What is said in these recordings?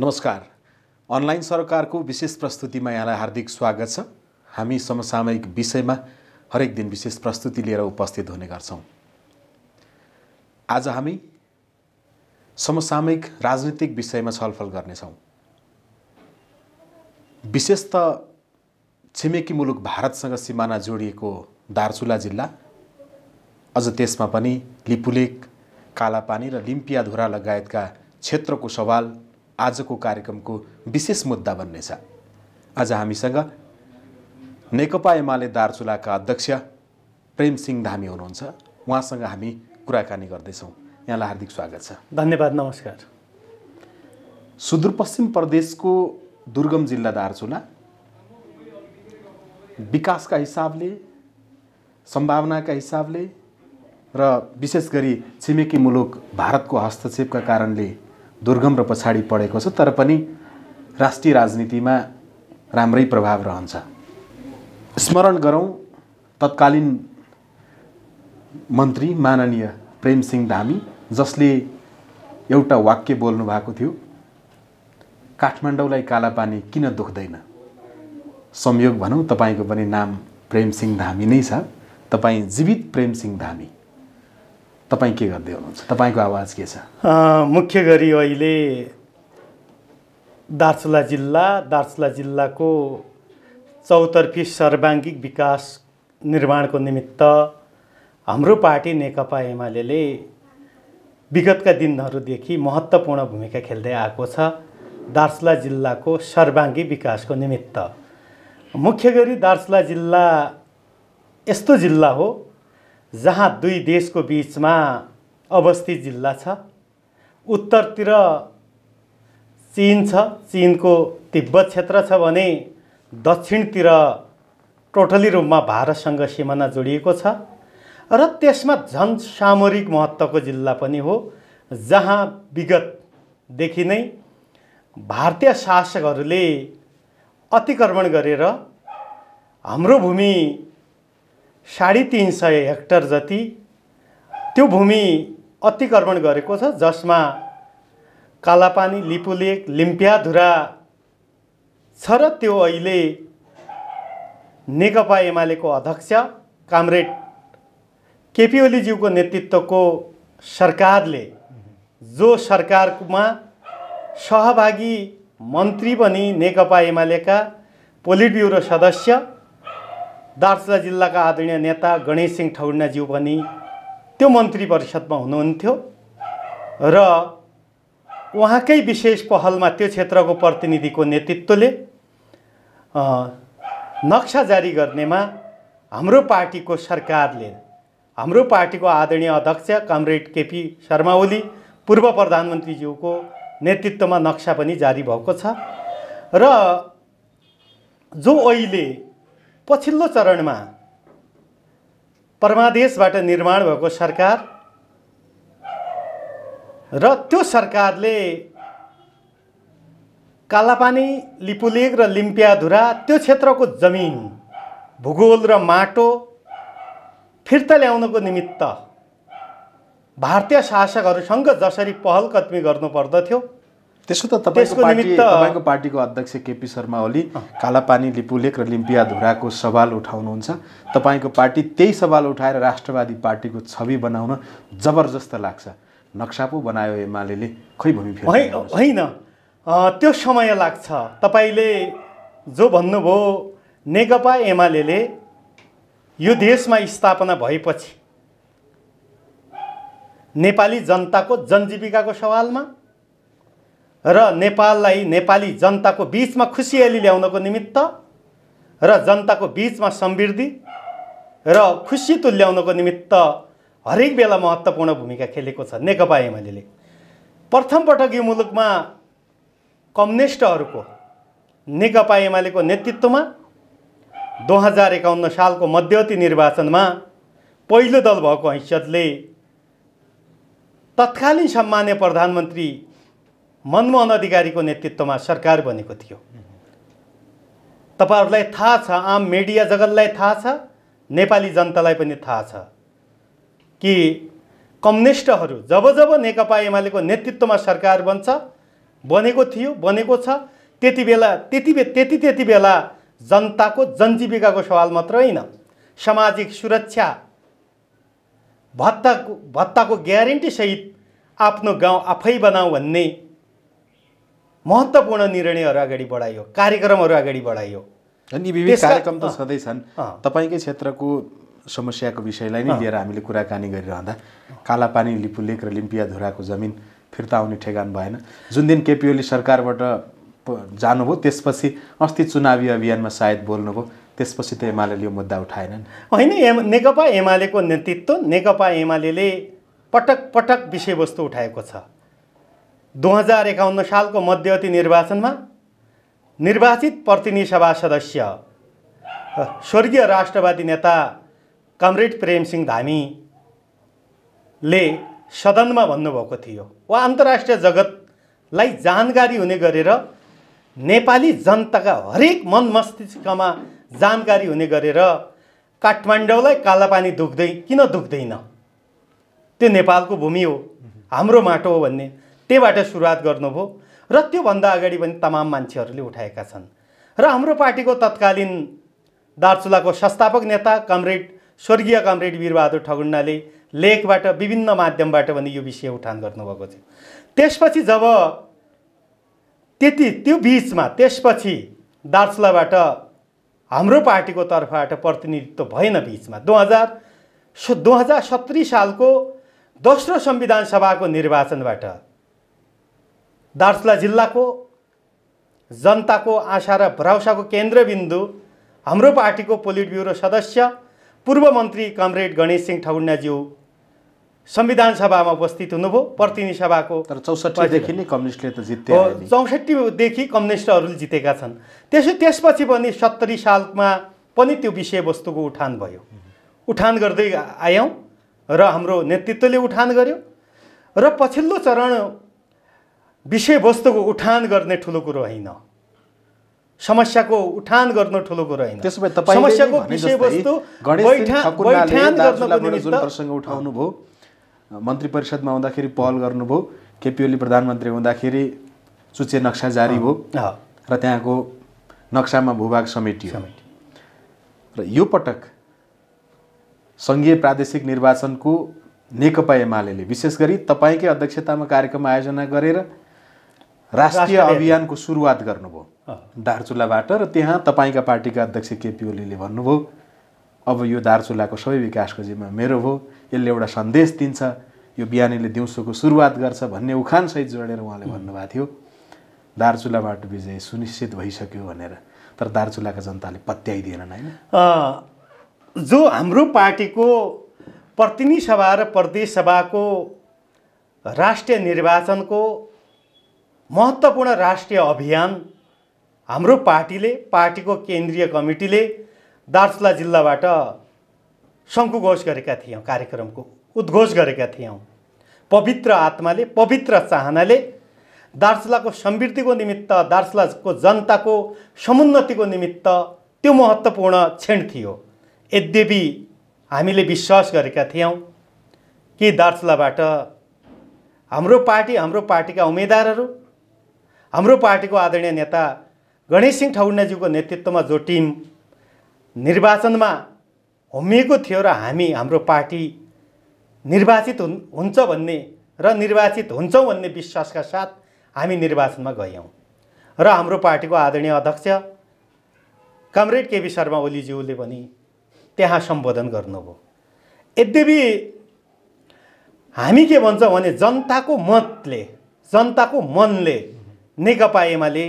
नमस्कार अनलाइन सरकारको विशेष प्रस्तुतिमा यहाँलाई हार्दिक स्वागत छ हामी समसामयिक विषयमा हरेक दिन विशेष प्रस्तुति लिएर उपस्थित हुने गर्छौँ आज हामी समसामयिक राजनीतिक विषयमा छलफल गर्नेछौँ विशेष त छिमेकी मुलुक भारतसँग सिमाना जोडिएको दार्चुला जिल्ला अझ त्यसमा पनि लिपुलेक कालापानी र लिम्पियाधुरा लगायतका क्षेत्रको सवाल आजको कार्यक्रमको विशेष मुद्दा बन्नेछ आज हामीसँग नेकपा एमाले दार्चुलाका अध्यक्ष प्रेम सिंह धामी हुनुहुन्छ उहाँसँग हामी कुराकानी गर्दैछौँ यहाँलाई हार्दिक स्वागत छ धन्यवाद नमस्कार सुदूरपश्चिम प्रदेशको दुर्गम जिल्ला दार्चुला विकासका हिसाबले सम्भावनाका हिसाबले र विशेष गरी छिमेकी मुलुक भारतको हस्तक्षेपका कारणले दुर्गम र पछाडि पढेको छ तर पनि राष्ट्रिय राजनीतिमा राम्रै प्रभाव रहन्छ स्मरण गरौँ तत्कालीन मन्त्री माननीय प्रेमसिंह धामी जसले एउटा वाक्य बोल्नु भएको थियो काठमाडौँलाई कालापानी किन दुख्दैन संयोग भनौँ तपाईँको पनि नाम प्रेमसिंह धामी नै छ तपाईँ जीवित प्रेमसिंह धामी तपाईँ के गर्दै हुनुहुन्छ तपाईँको आवाज के छ मुख्य गरी अहिले दार्चुला जिल्ला दार्चुला जिल्लाको चौतर्फी सर्वाङ्गिक विकास निर्माणको निमित्त हाम्रो पार्टी नेकपा एमाले विगतका दिनहरूदेखि महत्त्वपूर्ण भूमिका खेल्दै आएको छ दार्चुला जिल्लाको सर्वाङ्गी विकासको निमित्त मुख्य गरी दार्चुला जिल्ला यस्तो जिल्ला हो जहाँ दुई देशको बिचमा अवस्थित जिल्ला छ उत्तरतिर चिन छ चिनको तिब्बत क्षेत्र छ भने दक्षिणतिर टोटली रूपमा भारतसँग सिमाना जोडिएको छ र त्यसमा झन् सामरिक महत्त्वको जिल्ला पनि हो जहाँ विगतदेखि नै भारतीय शासकहरूले अतिक्रमण गरेर हाम्रो भूमि साढे तिन सय हेक्टर जति त्यो भूमि अतिक्रमण गरेको छ जसमा कालापानी लिपुलेक लिम्पियाधुरा छ र त्यो अहिले नेकपा एमालेको अध्यक्ष कामरेड केपी ओलीज्यूको नेतृत्वको सरकारले जो सरकारमा सहभागी मन्त्री पनि नेकपा एमालेका पोलिट ब्युरो सदस्य दार्चुला जिल्लाका आदरणीय नेता गणेश सिंह ठौडनाज्यू पनि त्यो मन्त्री परिषदमा हुनुहुन्थ्यो र उहाँकै विशेष पहलमा त्यो क्षेत्रको प्रतिनिधिको नेतृत्वले नक्सा जारी गर्नेमा हाम्रो पार्टीको सरकारले हाम्रो पार्टीको आदरणीय अध्यक्ष कमरेड केपी शर्मा ओली पूर्व प्रधानमन्त्रीज्यूको नेतृत्वमा नक्सा पनि जारी भएको छ र जो अहिले पछिल्लो चरणमा परमादेशबाट निर्माण भएको सरकार र त्यो सरकारले कालापानी लिपुलेग र लिम्पियाधुरा त्यो क्षेत्रको जमिन भूगोल र माटो फिर्ता ल्याउनको निमित्त भारतीय शासकहरूसँग जसरी पहलकदमी गर्नुपर्दथ्यो त्यसको त तपाईँको पार्टी तपाईँको पार्टीको अध्यक्ष केपी शर्मा ओली कालापानी लिपुलेक र लिम्पिया धुराको सवाल उठाउनुहुन्छ तपाईँको पार्टी त्यही सवाल उठाएर राष्ट्रवादी पार्टीको छवि बनाउन जबरजस्त लाग्छ नक्सा पो बनायो एमाले खै भूमि होइन त्यो समय लाग्छ तपाईँले जो भन्नुभयो नेकपा एमाले यो देशमा स्थापना भएपछि नेपाली जनताको जनजीविकाको सवालमा र नेपाललाई नेपाली जनताको बिचमा खुसियाली ल्याउनको निमित्त र जनताको बिचमा समृद्धि र खुसी तुल्याउनको निमित्त हरेक बेला महत्त्वपूर्ण भूमिका खेलेको छ नेकपा एमाले प्रथम पटक यो मुलुकमा कम्युनिस्टहरूको नेकपा एमालेको नेतृत्वमा दुई हजार एकाउन्न सालको मध्यवर्ती निर्वाचनमा पहिलो दल भएको हैसियतले तत्कालीन सम्मान्य प्रधानमन्त्री मनमोहन अधिकारीको नेतृत्वमा सरकार बनेको थियो तपाईँहरूलाई थाहा छ आम मिडिया जगतलाई थाहा छ नेपाली जनतालाई पनि थाहा छ कि कम्युनिस्टहरू जब जब नेकपा एमालेको नेतृत्वमा सरकार बन्छ बनेको थियो बनेको छ त्यति बेला त्यति बे त्यति त्यति बेला जनताको जनजीविकाको सवाल मात्र होइन सामाजिक सुरक्षा भत्ता भत्ताको ग्यारेन्टीसहित आफ्नो गाउँ आफै बनाऊ भन्ने महत्त्वपूर्ण निर्णयहरू अगाडि बढाइयो कार्यक्रमहरू अगाडि बढाइयो अनि विविध कार्यक्रम त सधैँ छन् तपाईँकै क्षेत्रको समस्याको विषयलाई नै लिएर हामीले कुराकानी गरिरहँदा कालापानी लिपु लेक र धुराको जमिन फिर्ता आउने ठेगान भएन जुन दिन केपी ओली सरकारबाट जानुभयो त्यसपछि अस्ति चुनावी अभियानमा सायद बोल्नुभयो त्यसपछि त एमाले यो मुद्दा उठाएन होइन एम नेकपा एमालेको नेतृत्व नेकपा एमाले पटक पटक विषयवस्तु उठाएको छ दुई हजार एकाउन्न सालको मध्यवती निर्वाचनमा निर्वाचित प्रतिनिधि सभा सदस्य स्वर्गीय राष्ट्रवादी नेता कमरेड प्रेमसिंह धामीले सदनमा भन्नुभएको थियो वा अन्तर्राष्ट्रिय जगतलाई जानकारी हुने गरेर नेपाली जनताका हरेक मन मस्तिष्कमा जानकारी हुने गरेर काठमाडौँलाई कालापानी दुख्दै किन दुख्दैन त्यो नेपालको भूमि हो हाम्रो माटो हो भन्ने त्यहीबाट सुरुवात गर्नुभयो र त्योभन्दा अगाडि पनि तमाम मान्छेहरूले उठाएका छन् र हाम्रो पार्टीको तत्कालीन दार्चुलाको संस्थापक नेता कमरेड स्वर्गीय कमरेड वीरबहादुर ठगुन्नाले लेखबाट विभिन्न माध्यमबाट पनि यो विषय उठान गर्नुभएको थियो त्यसपछि जब त्यति त्यो बिचमा त्यसपछि दार्चुलाबाट हाम्रो पार्टीको तर्फबाट प्रतिनिधित्व भएन बिचमा दुई हजार दुई हजार सत्री सालको दोस्रो संविधान सभाको निर्वाचनबाट दार्चुला जिल्लाको जनताको आशा र भरोसाको केन्द्रबिन्दु हाम्रो पार्टीको पोलिट ब्युरो सदस्य पूर्व मन्त्री कमरेड गणेश सिंह ठगुन्नाज्यू संविधान सभामा उपस्थित हुनुभयो प्रतिनिधि सभाको तर चौसठीदेखि नै कम्युनिस्टले त जित्यो चौसठीदेखि कम्युनिस्टहरूले जितेका छन् त्यसो त्यसपछि पनि सत्तरी सालमा पनि त्यो विषयवस्तुको उठान भयो उठान गर्दै आयौँ र हाम्रो नेतृत्वले उठान गर्यो र पछिल्लो चरण विषयवस्तुको उठान गर्ने ठुलो कुरो होइन समस्याको उठान गर्नु ठुलो कुरो होइन त्यसो भए समस्याको विषयवस्तु प्रसङ्ग भयो मन्त्री परिषदमा आउँदाखेरि पहल गर्नुभयो केपी ओली प्रधानमन्त्री हुँदाखेरि चुचे नक्सा जारी भयो र त्यहाँको नक्सामा भूभाग समेटियो र यो पटक सङ्घीय प्रादेशिक निर्वाचनको नेकपा एमाले विशेष गरी तपाईँकै अध्यक्षतामा कार्यक्रम आयोजना गरेर राष्ट्रिय अभियानको सुरुवात गर्नुभयो दार्चुलाबाट र त्यहाँ तपाईँका पार्टीका अध्यक्ष केपी ओलीले भन्नुभयो अब यो दार्चुलाको सबै विकासको जिम्मा मेरो भयो यसले एउटा सन्देश दिन्छ यो बिहानीले दिउँसोको सुरुवात गर्छ भन्ने उखानसहित जोडेर उहाँले भन्नुभएको थियो दार्चुलाबाट विजय सुनिश्चित भइसक्यो भनेर तर दार्चुलाका जनताले पत्याइदिएनन् होइन जो हाम्रो पार्टीको प्रतिनिधि सभा र प्रदेश सभाको राष्ट्रिय निर्वाचनको महत्त्वपूर्ण राष्ट्रिय अभियान हाम्रो पार्टीले पार्टीको केन्द्रीय कमिटीले दार्चुला जिल्लाबाट शङ्कुघोष गरेका थियौँ कार्यक्रमको उद्घोष गरेका थियौँ पवित्र आत्माले पवित्र चाहनाले दार्चुलाको समृद्धिको निमित्त दार्चुलाको जनताको समुन्नतिको निमित्त त्यो महत्त्वपूर्ण क्षण थियो यद्यपि हामीले विश्वास गरेका थियौँ कि दार्चुलाबाट हाम्रो पार्टी हाम्रो पार्टीका उम्मेदवारहरू हाम्रो पार्टीको आदरणीय नेता गणेश सिंह ठाउन्नाज्यूको नेतृत्वमा जो टिम निर्वाचनमा होमिएको थियो र हामी हाम्रो पार्टी निर्वाचित हुन् हुन्छ भन्ने र निर्वाचित हुन्छौँ भन्ने विश्वासका साथ हामी निर्वाचनमा गयौँ र हाम्रो पार्टीको आदरणीय अध्यक्ष कमरेड केपी शर्मा ओलीज्यूले पनि त्यहाँ सम्बोधन गर्नुभयो यद्यपि हामी के भन्छौँ भने जनताको मतले जनताको मनले नेकपा एमाले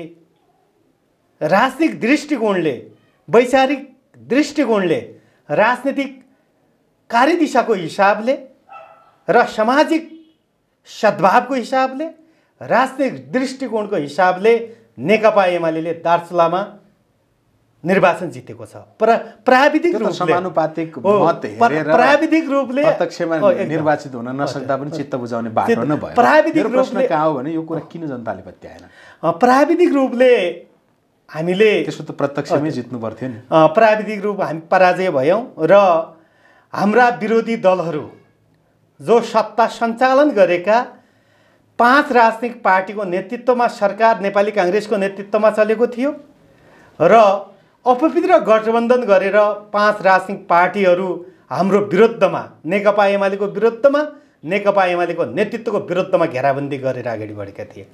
राजनीतिक दृष्टिकोणले वैचारिक दृष्टिकोणले राजनीतिक कार्यदिशाको हिसाबले र सामाजिक सद्भावको हिसाबले राजनीतिक दृष्टिकोणको हिसाबले नेकपा एमाले दार्चुलामा निर्वाचन जितेको छ प्राविधिक समानुपातिक प्राविधिक रूपले प्रत्यक्षमा निर्वाचित हुन नसक्दा पनि चित्त बुझाउने बाटो नै भयो प्राविधिक प्रश्न कहाँ हो भने यो कुरा किन जनताले पत्याएन प्राविधिक रूपले हामीले त्यसो त प्रत्यक्षमै जित्नु पर्थ्यो नि प्राविधिक रूप हामी पराजय भयौँ र हाम्रा विरोधी दलहरू जो सत्ता सञ्चालन गरेका पाँच राजनीतिक पार्टीको नेतृत्वमा सरकार नेपाली काङ्ग्रेसको नेतृत्वमा चलेको थियो र अपवित्र गठबन्धन गरेर पाँच राजनीतिक पार्टीहरू हाम्रो विरुद्धमा नेकपा एमालेको विरुद्धमा नेकपा एमालेको नेतृत्वको विरुद्धमा घेराबन्दी गरेर अगाडि बढेका थिए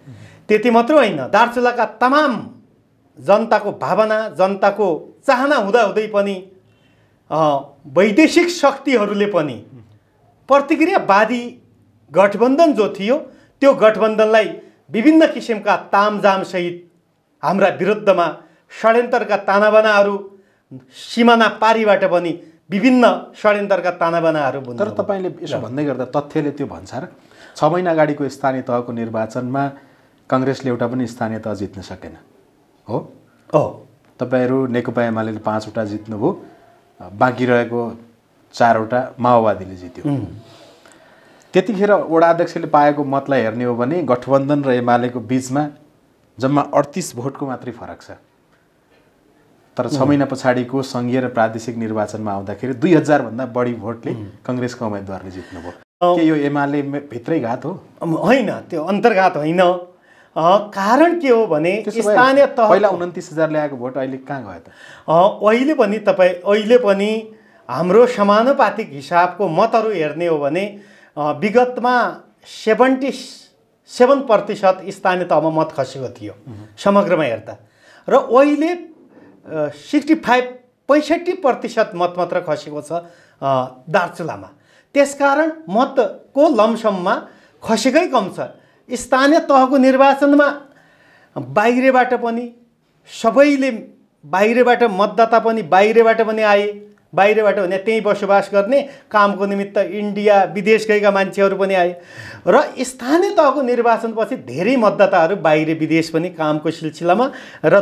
त्यति मात्र होइन दार्चुलाका तमाम जनताको भावना जनताको चाहना हुँदाहुँदै पनि वैदेशिक शक्तिहरूले पनि प्रतिक्रियावादी गठबन्धन जो थियो त्यो गठबन्धनलाई विभिन्न किसिमका तामझामसहित हाम्रा विरुद्धमा षड्यन्त्रका तानाबनाहरू सिमाना पारीबाट पनि विभिन्न षड्यन्त्रका तानाबानाहरू तर तपाईँले यसो भन्दै गर्दा तथ्यले त्यो भन्छ र छ महिना अगाडिको स्थानीय तहको निर्वाचनमा कङ्ग्रेसले एउटा पनि स्थानीय तह जित्न सकेन हो हो तपाईँहरू नेकपा एमाले पाँचवटा जित्नुभयो बाँकी रहेको चारवटा माओवादीले जित्यो त्यतिखेर वडा अध्यक्षले पाएको मतलाई हेर्ने हो भने गठबन्धन र एमालेको बिचमा जम्मा अडतिस भोटको मात्रै फरक छ तर छ महिना पछाडिको सङ्घीय र प्रादेशिक निर्वाचनमा आउँदाखेरि दुई हजारभन्दा बढी भोटले कङ्ग्रेसका उम्मेद्वारले जित्नुभयो के यो एमाले भित्रै घात हो होइन त्यो अन्तर्घात होइन कारण के हो भने स्थानीय तह पहिला उन्तिस हजार ल्याएको भोट अहिले कहाँ गयो त अहिले पनि तपाईँ अहिले पनि हाम्रो समानुपातिक हिसाबको मतहरू हेर्ने हो भने विगतमा सेभेन्टी सेभेन प्रतिशत स्थानीय तहमा मत खसेको थियो समग्रमा हेर्दा र अहिले सिक्सटी फाइभ पैँसठी प्रतिशत मत मात्र खसेको छ दार्चुलामा त्यसकारण मतको लमसममा खसेकै कम छ स्थानीय तहको निर्वाचनमा बाहिरबाट पनि सबैले बाहिरबाट मतदाता पनि बाहिरबाट पनि आए बाहिरबाट भने त्यहीँ बसोबास गर्ने कामको निमित्त इन्डिया विदेश गएका मान्छेहरू पनि आए र स्थानीय तहको निर्वाचनपछि धेरै मतदाताहरू बाहिर विदेश पनि कामको सिलसिलामा र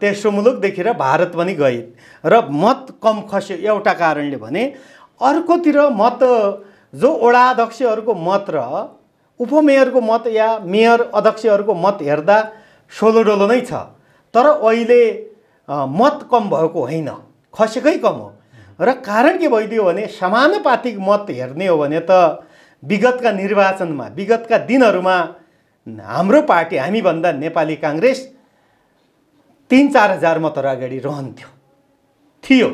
तेस्रो मुलुकदेखि देखेर भारत पनि गए र मत कम खस्यो एउटा कारणले भने अर्कोतिर मत जो ओडा अध्यक्षहरूको मत र उपमेयरको मत या मेयर अध्यक्षहरूको मत हेर्दा सोलोडोलो नै छ तर अहिले मत कम भएको होइन खसेकै कम हो र कारण के भइदियो भने समानुपातिक मत हेर्ने हो भने त विगतका निर्वाचनमा विगतका दिनहरूमा हाम्रो पार्टी हामीभन्दा नेपाली काङ्ग्रेस तिन चार हजार मतहरू अगाडि रहन्थ्यो थियो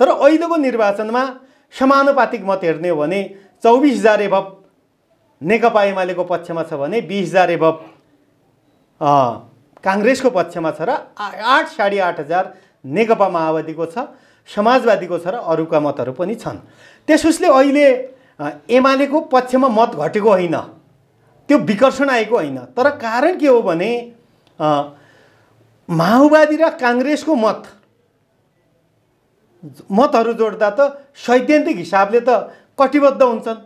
तर अहिलेको निर्वाचनमा समानुपातिक मत हेर्ने हो भने चौबिस हजार एभव नेकपा एमालेको पक्षमा छ भने बिस हजार एभव काङ्ग्रेसको पक्षमा छ र आठ साढे आठ हजार नेकपा माओवादीको छ समाजवादीको छ र अरूका मतहरू पनि छन् त्यसउसले अहिले एमालेको पक्षमा मत घटेको होइन त्यो विकर्षण आएको होइन तर कारण के हो भने माओवादी र काङ्ग्रेसको मत मतहरू जोड्दा त सैद्धान्तिक हिसाबले त कटिबद्ध हुन्छन्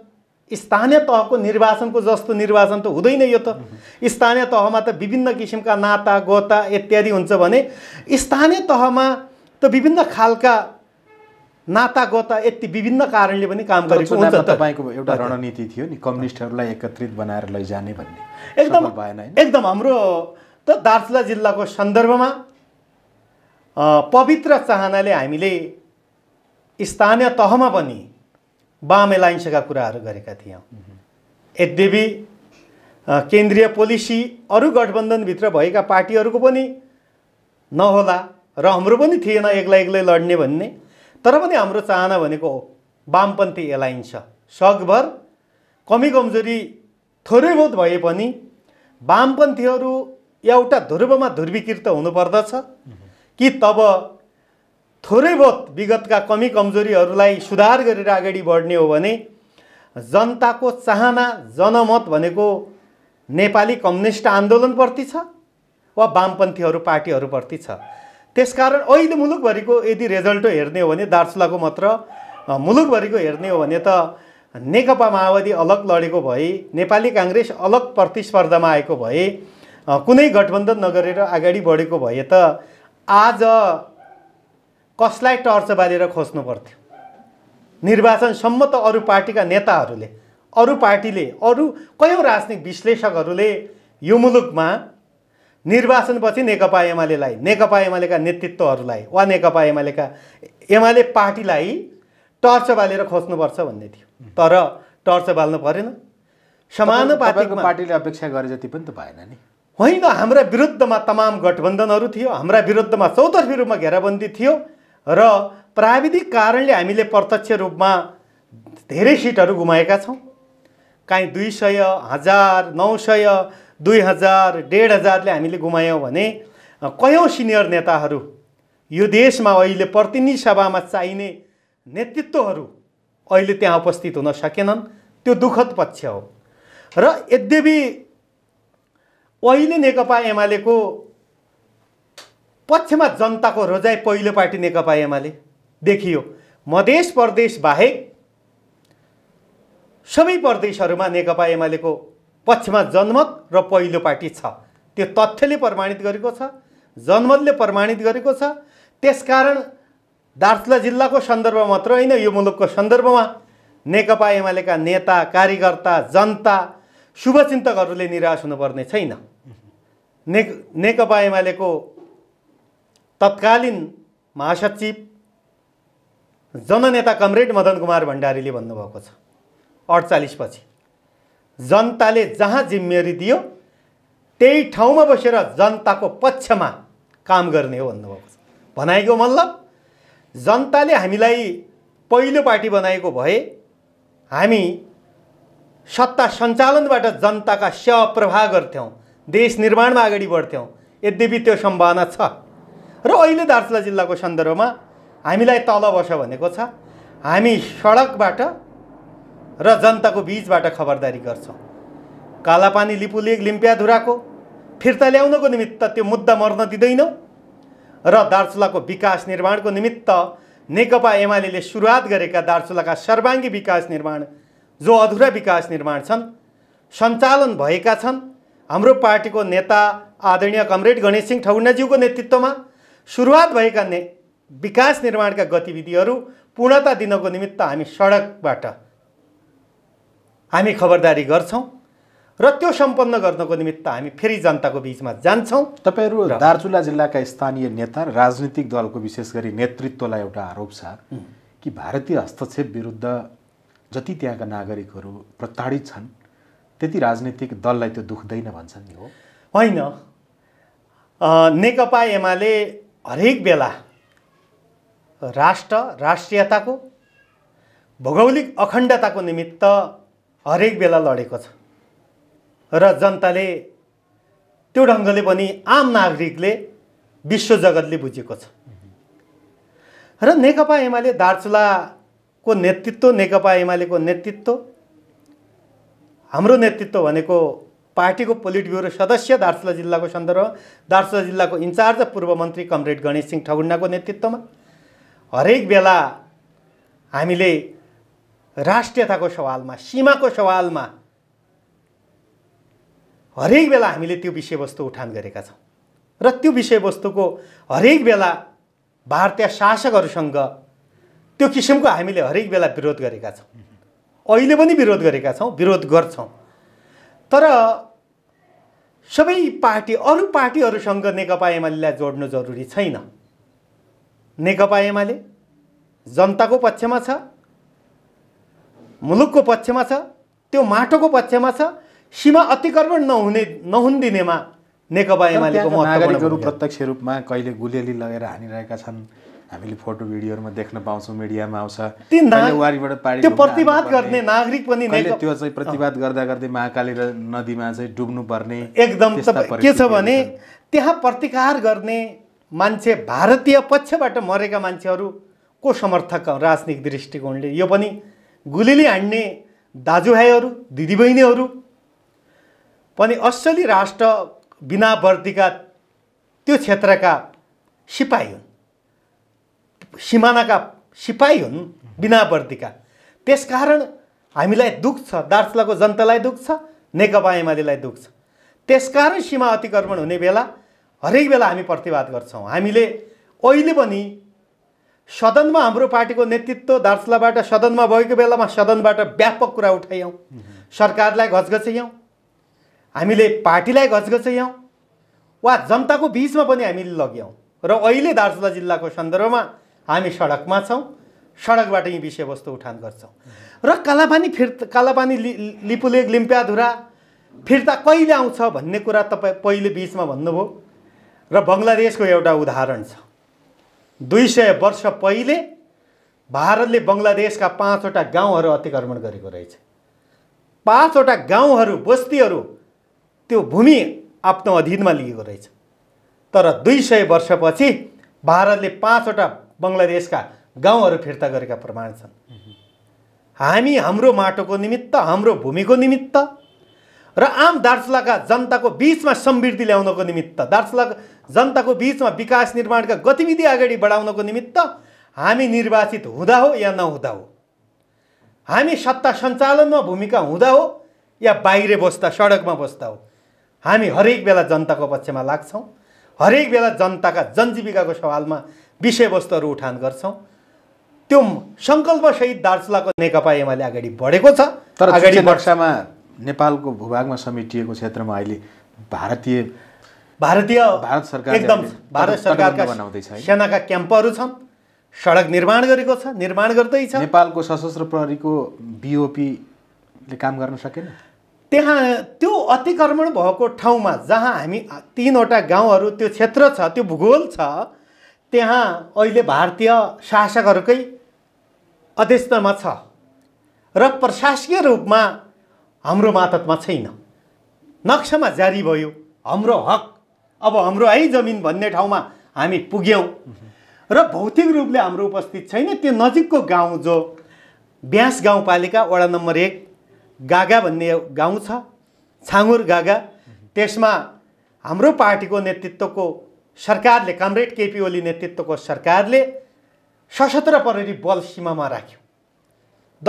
स्थानीय तहको निर्वाचनको जस्तो निर्वाचन त हुँदैन यो त स्थानीय तहमा त विभिन्न किसिमका नाता गोता इत्यादि हुन्छ भने स्थानीय तहमा त विभिन्न खालका नातागोता यति विभिन्न कारणले पनि काम गरेको हुन्छ तपाईँको एउटा रणनीति थियो नि कम्युनिस्टहरूलाई एकत्रित बनाएर लैजाने भन्ने एकदम भएन एकदम हाम्रो त दार्चुला जिल्लाको सन्दर्भमा पवित्र चाहनाले हामीले स्थानीय तहमा पनि वाम एलायन्सका कुराहरू गरेका थियौँ यद्यपि केन्द्रीय पोलिसी अरू गठबन्धनभित्र भएका पार्टीहरूको पनि नहोला र हाम्रो पनि थिएन एक्लै एक्लै लड्ने भन्ने तर पनि हाम्रो चाहना भनेको हो वामपन्थी एलाइन्स छ सकभर कमी कमजोरी थोरै बहुत भए पनि वामपन्थीहरू एउटा ध्रुवमा ध्रुवीकृत हुनुपर्दछ कि तब थोरै बहुत विगतका कमी कमजोरीहरूलाई सुधार गरेर अगाडि बढ्ने हो भने जनताको चाहना जनमत भनेको नेपाली कम्युनिस्ट आन्दोलनप्रति छ वा वामपन्थीहरू पार्टीहरूप्रति छ त्यसकारण अहिले मुलुकभरिको यदि रिजल्ट हेर्ने हो भने दार्चुलाको मात्र मुलुकभरिको हेर्ने हो भने त नेकपा माओवादी अलग लडेको भए नेपाली काङ्ग्रेस अलग प्रतिस्पर्धामा आएको भए कुनै गठबन्धन नगरेर अगाडि बढेको भए त आज कसलाई टर्च बालेर खोज्नु पर्थ्यो निर्वाचनसम्म त अरू पार्टीका नेताहरूले अरू पार्टीले अरू कयौँ राजनीतिक विश्लेषकहरूले यो मुलुकमा निर्वाचनपछि नेकपा एमालेलाई नेकपा एमालेका नेतृत्वहरूलाई वा नेकपा एमालेका एमाले पार्टीलाई टर्च बालेर खोज्नुपर्छ भन्ने थियो तर टर्च बाल्नु परेन समान पार्टीले अपेक्षा गरे जति पनि त भएन नि होइन हाम्रा विरुद्धमा तमाम गठबन्धनहरू थियो हाम्रा विरुद्धमा चौतर्फी रूपमा घेराबन्दी थियो र प्राविधिक कारणले हामीले प्रत्यक्ष रूपमा धेरै सिटहरू गुमाएका छौँ काहीँ दुई सय हजार नौ सय दुई हजार डेढ हजारले हामीले गुमायौँ भने कयौँ सिनियर नेताहरू यो देशमा अहिले प्रतिनिधि सभामा चाहिने नेतृत्वहरू अहिले त्यहाँ उपस्थित हुन सकेनन् त्यो दुःखद पक्ष हो र यद्यपि अहिले नेकपा एमालेको पक्षमा जनताको रोजाइ पहिलो पार्टी नेकपा एमाले देखियो मधेस प्रदेश बाहेक सबै प्रदेशहरूमा नेकपा एमालेको पक्षमा जनमत र पहिलो पार्टी छ त्यो तथ्यले प्रमाणित गरेको छ जनमतले प्रमाणित गरेको छ त्यसकारण दार्चुला जिल्लाको सन्दर्भ मात्र होइन यो मुलुकको सन्दर्भमा नेकपा एमालेका नेता कार्यकर्ता जनता शुभचिन्तकहरूले निराश हुनुपर्ने छैन नेक नेकपा एमालेको तत्कालीन महासचिव जननेता कमरेड मदन कुमार भण्डारीले भन्नुभएको छ अडचालिसपछि जनताले जहाँ जिम्मेवारी दियो त्यही ठाउँमा बसेर जनताको पक्षमा काम गर्ने हो भन्नुभएको छ भनाइको मतलब जनताले हामीलाई पहिलो पार्टी बनाएको भए हामी सत्ता सञ्चालनबाट जनताका सेवा प्रवाह गर्थ्यौँ देश निर्माणमा अगाडि बढ्थ्यौँ यद्यपि त्यो सम्भावना छ र अहिले दार्चुला जिल्लाको सन्दर्भमा हामीलाई तल बस भनेको छ हामी सडकबाट र जनताको बिचबाट खबरदारी गर्छौँ कालापानी लिपुलेक लिम्पियाधुराको फिर्ता ल्याउनको निमित्त त्यो मुद्दा मर्न दिँदैनौँ र दार्चुलाको विकास निर्माणको निमित्त नेकपा एमाले सुरुवात गरेका दार्चुलाका सर्वाङ्गी विकास निर्माण जो अधुरा विकास निर्माण छन् सञ्चालन भएका छन् हाम्रो पार्टीको नेता आदरणीय कमरेड गणेशसिंह ठौनाज्यूको नेतृत्वमा सुरुवात भएका ने विकास निर्माणका गतिविधिहरू पूर्णता दिनको निमित्त हामी सडकबाट हामी खबरदारी गर्छौँ र त्यो सम्पन्न गर्नको निमित्त हामी फेरि जनताको बिचमा जान्छौँ तपाईँहरू दार्चुला जिल्लाका स्थानीय नेता राजनीतिक दलको विशेष गरी नेतृत्वलाई एउटा आरोप छ कि भारतीय हस्तक्षेप विरुद्ध जति त्यहाँका नागरिकहरू प्रताडित छन् त्यति राजनीतिक दललाई त्यो दुख्दैन भन्छन् नि हो होइन नेकपा एमाले हरेक बेला राष्ट्र राष्ट्रियताको भौगोलिक अखण्डताको निमित्त हरेक बेला लडेको छ र जनताले त्यो ढङ्गले पनि आम नागरिकले विश्व जगतले बुझेको छ र नेकपा एमाले दार्चुलाको नेतृत्व नेकपा एमालेको नेतृत्व हाम्रो नेतृत्व भनेको पार्टीको पोलिट ब्युरो सदस्य दार्चुला जिल्लाको सन्दर्भमा दार्चुला जिल्लाको इन्चार्ज पूर्व मन्त्री कमरेड गणेश सिंह ठगुन्डाको नेतृत्वमा हरेक बेला हामीले राष्ट्रियताको सवालमा सीमाको सवालमा हरेक बेला हामीले त्यो विषयवस्तु उठान गरेका छौँ र त्यो विषयवस्तुको हरेक बेला भारतीय शासकहरूसँग त्यो किसिमको हामीले हरेक बेला विरोध गरेका छौँ अहिले पनि विरोध गरेका छौँ विरोध गर्छौँ तर सबै पार्टी अरू पार्टीहरूसँग नेकपा एमालेलाई जोड्नु जरुरी छैन नेकपा एमाले जनताको पक्षमा छ मुलुकको पक्षमा छ त्यो माटोको पक्षमा छ सीमा अतिक्रमण नहुने नहुन्दिनेमा नेकपा एमालेको नागरिकहरू प्रत्यक्ष रूपमा कहिले गुलेली लगेर हानिरहेका छन् हामीले फोटो भिडियोहरूमा देख्न पाउँछौँ मिडियामा आउँछ त्यो प्रतिवाद गर्ने नागरिक पनि त्यो चाहिँ प्रतिवाद गर्दा गर्दै महाकाली र नदीमा चाहिँ डुब्नु पर्ने एकदम के छ भने त्यहाँ प्रतिकार गर्ने मान्छे भारतीय पक्षबाट मरेका मान्छेहरूको समर्थक राजनीतिक दृष्टिकोणले यो पनि गुलेली हान्ने दाजुभाइहरू दिदीबहिनीहरू पनि असली राष्ट्र बिना बर्दीका त्यो क्षेत्रका सिपाही हुन् सिमानाका सिपाही हुन् बिना वर्दीका त्यसकारण हामीलाई दुःख छ दार्चुलाको जनतालाई दुःख छ नेकपा एमालेलाई दुःख छ त्यसकारण सीमा अतिक्रमण हुने बेला हरेक बेला हामी प्रतिवाद गर्छौँ हामीले अहिले पनि सदनमा हाम्रो पार्टीको नेतृत्व दार्चुलाबाट सदनमा भएको बेलामा सदनबाट व्यापक कुरा उठायौँ सरकारलाई घचघच्यायौँ हामीले पार्टीलाई घचघच्यायौँ वा जनताको बिचमा पनि हामीले लग्यौँ र अहिले दार्चुला जिल्लाको सन्दर्भमा हामी सडकमा छौँ सडकबाट यी विषयवस्तु उठान गर्छौँ र कालापानी फिर्ता कालापानी लि लिपुलेक लिम्प्याधुरा फिर्ता कहिले आउँछ भन्ने कुरा तपाईँ पहिले बिचमा भन्नुभयो र बङ्गलादेशको एउटा उदाहरण छ दुई सय वर्ष पहिले भारतले बङ्गलादेशका पाँचवटा गाउँहरू अतिक्रमण गरेको रहेछ पाँचवटा गाउँहरू बस्तीहरू त्यो भूमि आफ्नो अधीनमा लिएको रहेछ तर दुई सय वर्षपछि भारतले पाँचवटा बङ्गलादेशका गाउँहरू फिर्ता गरेका प्रमाण छन् हामी हाम्रो माटोको निमित्त हाम्रो भूमिको निमित्त र आम दार्चुलाका जनताको बिचमा समृद्धि ल्याउनको निमित्त दार्चुला जनताको बिचमा विकास निर्माणका गतिविधि अगाडि बढाउनको निमित्त हामी निर्वाचित हुँदा हो या नहुँदा हो हामी सत्ता सञ्चालनमा भूमिका हुँदा हो या बाहिर बस्दा सडकमा बस्दा हो हामी हरेक बेला जनताको पक्षमा लाग्छौँ हरेक बेला जनताका जनजीविकाको सवालमा विषयवस्तुहरू उठान गर्छौँ त्यो सङ्कल्पसहित दार्चुलाको नेकपा एमाले अगाडि बढेको छ तर अगाडि वर्षमा नेपालको भूभागमा समेटिएको क्षेत्रमा अहिले भारतीय भारतीय भारत सरकार एकदम भारत सरकारका सेनाका क्याम्पहरू छन् सडक निर्माण गरेको छ निर्माण गर्दैछ नेपालको सशस्त्र प्रहरीको बिओपीले काम गर्न सकेन त्यहाँ त्यो अतिक्रमण भएको ठाउँमा जहाँ हामी तिनवटा गाउँहरू त्यो क्षेत्र छ त्यो भूगोल छ त्यहाँ अहिले भारतीय शासकहरूकै अध्यक्षतामा छ र प्रशासकीय रूपमा हाम्रो माततमा छैन नक्सामा जारी भयो हाम्रो हक अब हाम्रो है जमिन भन्ने ठाउँमा हामी पुग्यौँ र भौतिक रूपले हाम्रो उपस्थित छैन त्यो नजिकको गाउँ जो ब्यास गाउँपालिका वडा नम्बर एक गागा भन्ने गाउँ छ छाङुर गागा त्यसमा हाम्रो पार्टीको नेतृत्वको सरकारले कामरेड केपी ओली नेतृत्वको सरकारले सशस्त्र प्रहरी बल सीमामा राख्यो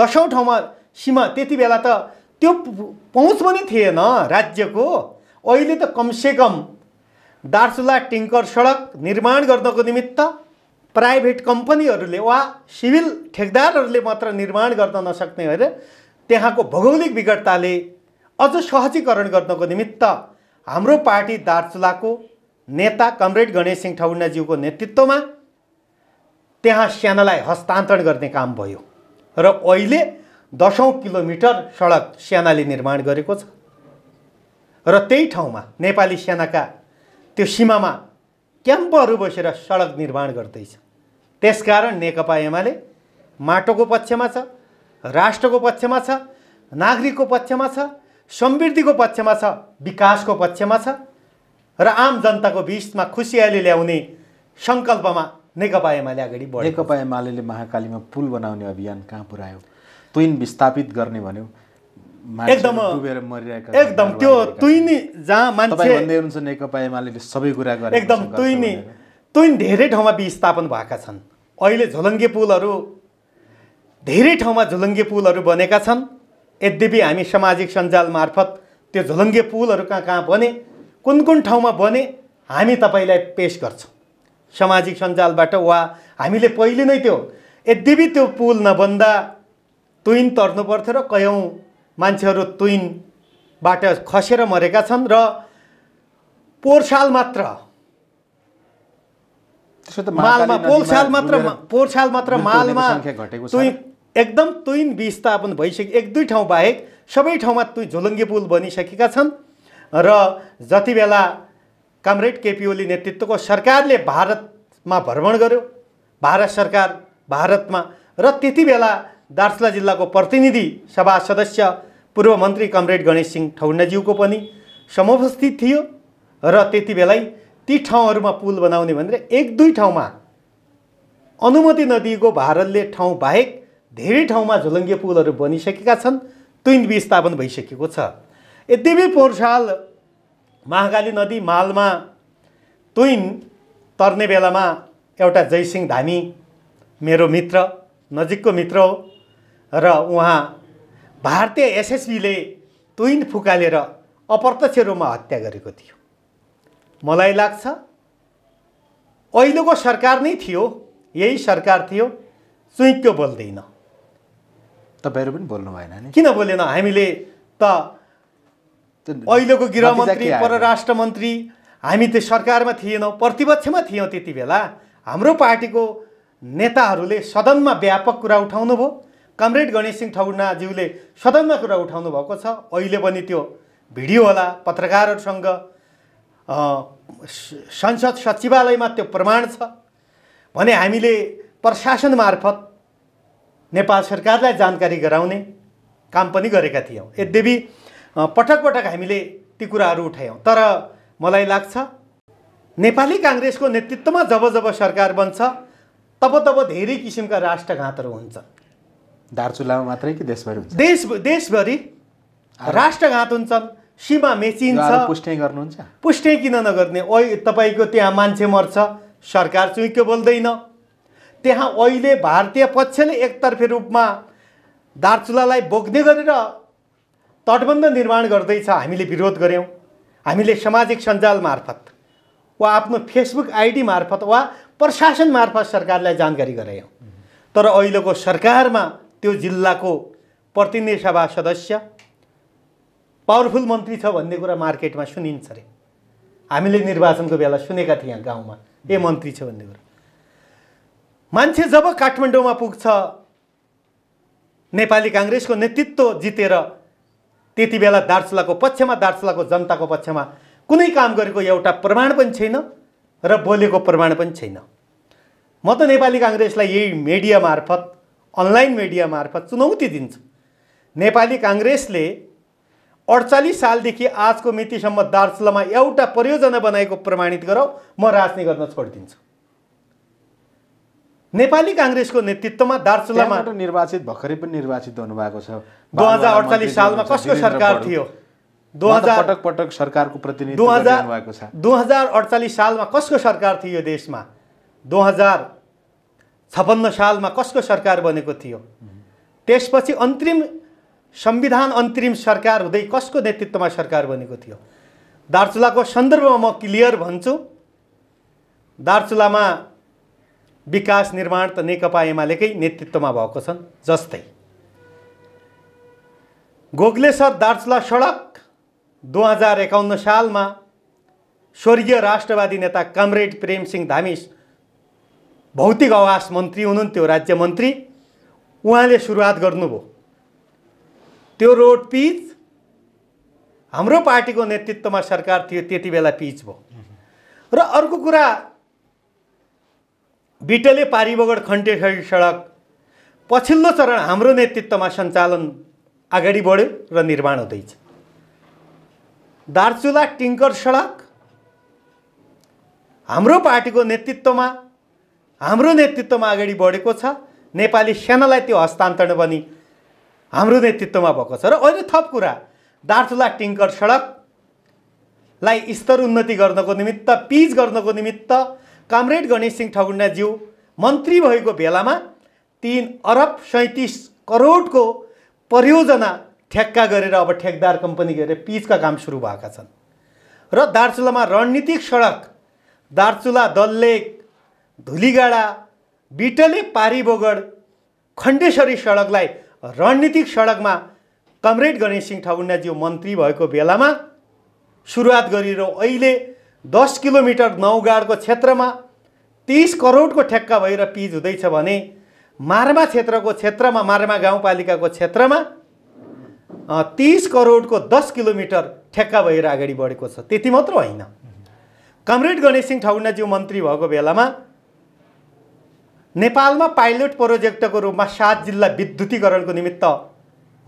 दसौँ ठाउँमा सीमा त्यति बेला त त्यो पहुँच पनि थिएन राज्यको अहिले त कमसेकम दार्चुला टिङ्कर सडक निर्माण गर्नको निमित्त प्राइभेट कम्पनीहरूले वा सिभिल ठेकदारहरूले मात्र निर्माण गर्न नसक्ने भएर त्यहाँको भौगोलिक विकटताले अझ सहजीकरण गर्नको निमित्त हाम्रो पार्टी दार्चुलाको नेता कमरेड गणेश सिंह ठाउन्नाज्यूको नेतृत्वमा त्यहाँ सेनालाई हस्तान्तरण गर्ने काम भयो र अहिले दसौँ किलोमिटर सडक सेनाले निर्माण गरेको छ र त्यही ठाउँमा नेपाली सेनाका त्यो सीमामा क्याम्पहरू बसेर सडक निर्माण गर्दैछ त्यसकारण नेकपा एमाले माटोको पक्षमा छ राष्ट्रको पक्षमा छ नागरिकको पक्षमा छ समृद्धिको पक्षमा छ विकासको पक्षमा छ र आम जनताको बिचमा खुसियाली ल्याउने सङ्कल्पमा नेकपा एमाले अगाडि बढ्यो नेकपा एमाले महाकालीमा पुल बनाउने अभियान कहाँ पुऱ्यायो तुइन विस्थापित गर्ने भन्यो एकदम एकदम त्यो तुइनी जहाँ मान्छे हुनुहुन्छ नेकपा एमाले सबै कुरा गरे एकदम तुइनी तुइन धेरै ठाउँमा विस्थापन भएका छन् अहिले झोलङ्गे पुलहरू धेरै ठाउँमा झुलुङ्गे पुलहरू बनेका छन् यद्यपि हामी सामाजिक सञ्जाल मार्फत त्यो झुलुङ्गे पुलहरू कहाँ कहाँ बने कुन कुन ठाउँमा बने हामी तपाईँलाई पेस गर्छौँ सामाजिक सञ्जालबाट वा हामीले पहिले नै त्यो यद्यपि त्यो पुल नबन्दा तुइन तर्नु पर्थ्यो र कयौँ मान्छेहरू तुइनबाट खसेर मरेका छन् र पोहोर साल मात्र मालमा पोहोर साल मात्र पोहोर साल मात्र मालमा तुइन एकदम तुइन विस्थापन भइसक्यो एक दुई ठाउँ बाहेक सबै ठाउँमा तुइ झुलुङ्गे पुल बनिसकेका छन् र जति बेला कामरेड केपी ओली नेतृत्वको सरकारले भारतमा भ्रमण गर्यो भारत सरकार भारतमा र त्यति बेला दार्चुला जिल्लाको प्रतिनिधि सभा सदस्य पूर्व मन्त्री कमरेड गणेश सिंह ठौन्डाज्यूको पनि समुपस्थित थियो र त्यति बेलै ती ठाउँहरूमा पुल बनाउने भनेर एक दुई ठाउँमा अनुमति नदिएको भारतले ठाउँ बाहेक धेरै ठाउँमा झुलङ्गे पुलहरू बनिसकेका छन् तुइन विस्थापन भइसकेको छ यद्यपि पोहोर साल महाकाली नदी मालमा तुइन तर्ने बेलामा एउटा जयसिंह धामी मेरो मित्र नजिकको मित्र हो र उहाँ भारतीय एसएसबीले तुइन फुकालेर अप्रत्यक्ष रूपमा हत्या गरेको थियो मलाई लाग्छ अहिलेको सरकार नै थियो यही सरकार थियो चुइक्यो बोल्दैन तपाईँहरू पनि बोल्नु भएन किन बोलेन हामीले त अहिलेको गृहमन्त्री परराष्ट्र मन्त्री हामी त्यो सरकारमा थिएनौँ प्रतिपक्षमा थियौँ त्यति बेला हाम्रो पार्टीको नेताहरूले सदनमा व्यापक कुरा उठाउनु उठाउनुभयो कमरेड गणेश सिंह ठगुनाज्यूले सदनमा कुरा उठाउनु भएको छ अहिले पनि त्यो भिडियो होला पत्रकारहरूसँग संसद सचिवालयमा त्यो प्रमाण छ भने हामीले प्रशासन मार्फत नेपाल सरकारलाई जानकारी गराउने काम पनि गरेका थियौँ यद्यपि पटक पटक हामीले ती कुराहरू उठायौँ तर मलाई लाग्छ नेपाली काङ्ग्रेसको नेतृत्वमा जब जब सरकार बन्छ तब तब धेरै किसिमका राष्ट्रघातहरू हुन्छ दार्चुलामा मात्रै कि देशभरि हुन्छ देश देशभरि राष्ट्रघात हुन्छन् सीमा मेचिन्छ पुष्टि गर्नुहुन्छ पुष्टि किन नगर्ने ओ तपाईँको त्यहाँ मान्छे मर्छ सरकार चुइक्यो बोल्दैन त्यहाँ अहिले भारतीय पक्षले एकतर्फे रूपमा दार्चुलालाई बोक्ने गरेर तटबन्ध निर्माण गर्दैछ हामीले विरोध गऱ्यौँ हामीले सामाजिक सञ्जाल मार्फत वा आफ्नो फेसबुक आइडी मार्फत वा प्रशासन मार्फत सरकारलाई जानकारी गरायौँ तर अहिलेको सरकारमा त्यो जिल्लाको प्रतिनिधि सभा सदस्य पावरफुल मन्त्री छ भन्ने कुरा मार्केटमा सुनिन्छ अरे हामीले निर्वाचनको बेला सुनेका थियौँ यहाँ गाउँमा ए मन्त्री छ भन्ने कुरा मान्छे जब काठमाडौँमा पुग्छ नेपाली काङ्ग्रेसको नेतृत्व जितेर त्यति बेला दार्चुलाको पक्षमा दार्चुलाको जनताको पक्षमा कुनै काम गरेको एउटा प्रमाण पनि छैन र बोलेको प्रमाण पनि छैन म त नेपाली काङ्ग्रेसलाई यही मिडिया मार्फत अनलाइन मिडिया मार्फत चुनौती दिन्छ नेपाली काङ्ग्रेसले अडचालिस सालदेखि आजको मितिसम्म दार्चुलामा एउटा परियोजना बनाएको प्रमाणित गरौ म राजनीति गर्न छोडिदिन्छु नेपाली काङ्ग्रेसको नेतृत्वमा दार्चुलामा निर्वाचित भर्खरै पनि निर्वाचित हुनुभएको छ दुई हजार अडचालिस सालमा कसको सरकार थियो पटक पटक सरकारको प्रतिनिधि दुई हजार अडचालिस सालमा कसको सरकार थियो यो देशमा दुई हजार छपन्न सालमा कसको सरकार बनेको थियो त्यसपछि अन्तरिम संविधान अन्तरिम सरकार हुँदै कसको नेतृत्वमा सरकार बनेको थियो दार्चुलाको सन्दर्भमा म क्लियर भन्छु दार्चुलामा विकास निर्माण त नेकपा एमालेकै नेतृत्वमा भएको छन् जस्तै गोगलेसर दार्चुला सडक दुई हजार एकाउन्न सालमा स्वर्गीय राष्ट्रवादी नेता कमरेड प्रेमसिंह धामिस भौतिक आवास मन्त्री हुनुहुन्थ्यो राज्य मन्त्री उहाँले सुरुवात गर्नुभयो त्यो रोड पिच हाम्रो पार्टीको नेतृत्वमा सरकार थियो त्यति बेला पिच भयो र अर्को कुरा बिटले पारिबगड खन्टेसरी सडक पछिल्लो चरण हाम्रो नेतृत्वमा सञ्चालन अगाडि बढ्यो र निर्माण हुँदैछ दार्चुला टिङ्कर सडक हाम्रो पार्टीको नेतृत्वमा हाम्रो नेतृत्वमा अगाडि बढेको छ नेपाली सेनालाई त्यो हस्तान्तरण पनि हाम्रो नेतृत्वमा भएको छ र अहिले थप कुरा दार्चुला टिङ्कर सडकलाई स्तर उन्नति गर्नको निमित्त पिच गर्नको निमित्त कामरेड गणेश सिंह ठगुन्डाज्यू मन्त्री भएको बेलामा तिन अरब सैँतिस करोडको परियोजना ठ्याक्का गरेर अब ठेकदार कम्पनी गरेर पिचका काम सुरु भएका छन् र दार्चुलामा रणनीतिक सडक दार्चुला दलले धुलीगाडा बिटले पारीबोगड खण्डेश्वरी सडकलाई रणनीतिक सडकमा कमरेड गणेश सिंह ठगुन्डाज्यू मन्त्री भएको बेलामा सुरुवात गरेर अहिले दस किलोमिटर नौगाडको क्षेत्रमा तिस करोडको ठेक्का भएर पिज हुँदैछ भने मार्मा क्षेत्रको क्षेत्रमा मार्मा गाउँपालिकाको क्षेत्रमा तिस करोडको दस किलोमिटर ठेक्का भएर अगाडि बढेको छ त्यति मात्र होइन कमरेड गणेश सिंह ठगुन्डाज्यू मन्त्री भएको बेलामा नेपालमा पाइलट प्रोजेक्टको रूपमा सात जिल्ला विद्युतीकरणको निमित्त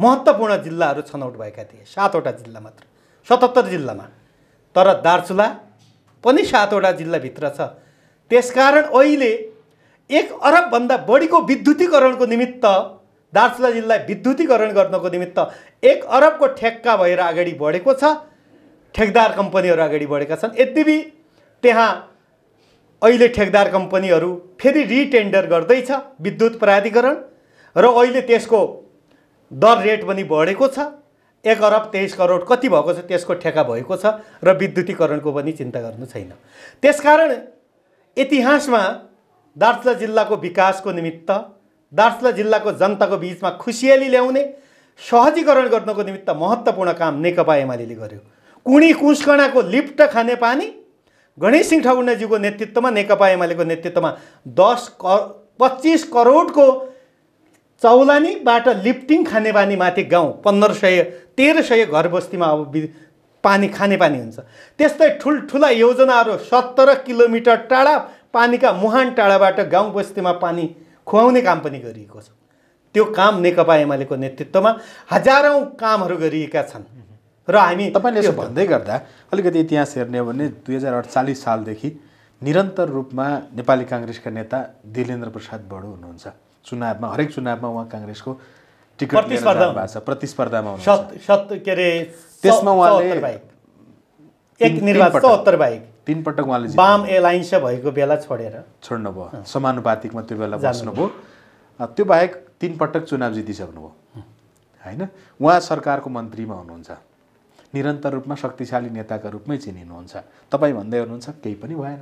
महत्त्वपूर्ण जिल्लाहरू छनौट भएका थिए सातवटा जिल्ला मात्र सतहत्तर जिल्लामा तर दार्चुला पनि सातवटा जिल्लाभित्र छ त्यसकारण अहिले एक अरबभन्दा बढीको विद्युतीकरणको निमित्त दार्चुला जिल्ला विद्युतीकरण गर्नको निमित्त एक अरबको ठेक्का भएर अगाडि बढेको छ ठेकदार कम्पनीहरू अगाडि बढेका छन् यद्यपि त्यहाँ अहिले ठेकदार कम्पनीहरू फेरि रिटेन्डर गर्दैछ विद्युत प्राधिकरण र अहिले त्यसको दर रेट पनि बढेको छ एक अरब तेइस करोड कति भएको छ त्यसको ठेका भएको छ र विद्युतीकरणको पनि चिन्ता गर्नु छैन त्यसकारण इतिहासमा दार्चुला जिल्लाको विकासको निमित्त दार्चुला जिल्लाको जनताको बिचमा खुसियाली ल्याउने सहजीकरण गर्नको निमित्त महत्त्वपूर्ण काम नेकपा एमाले गर्यो कुणी कुस्कणाको लिप्ट खाने पानी गणेश सिंह ठगुन्डाज्यूको नेतृत्वमा नेकपा एमालेको नेतृत्वमा दस क पच्चिस करोडको चौलानीबाट लिफ्टिङ पानी माथि गाउँ पन्ध्र सय तेह्र सय घर बस्तीमा अब पानी खानेपानी हुन्छ त्यस्तै ठुल्ठुला योजनाहरू सत्तर किलोमिटर टाढा पानीका मुहान टाढाबाट गाउँ बस्तीमा पानी खुवाउने काम पनि गरिएको छ त्यो काम नेकपा एमालेको नेतृत्वमा हजारौँ कामहरू गरिएका छन् र हामी तपाईँले यसो भन्दै गर्दा अलिकति इतिहास हेर्ने हो भने दुई हजार अडचालिस सालदेखि निरन्तर रूपमा नेपाली काङ्ग्रेसका नेता दिलेन्द्र प्रसाद बडो हुनुहुन्छ चुनावमा हरेक चुनावमा उहाँ काङ्ग्रेसको टिकट भएको छ प्रतिस्पर्धामा त्यसमा उहाँले एक निर्वाचन तिन पटक उहाँले वाम एलायन्स भएको बेला छोडेर छोड्नुभयो समानुपातिकमा त्यो बेला बस्नुभयो त्यो बाहेक तिन पटक चुनाव जितिसक्नुभयो होइन उहाँ सरकारको मन्त्रीमा हुनुहुन्छ निरन्तर रूपमा शक्तिशाली नेताको रूपमै चिनिनुहुन्छ तपाईँ भन्दै हुनुहुन्छ केही पनि भएन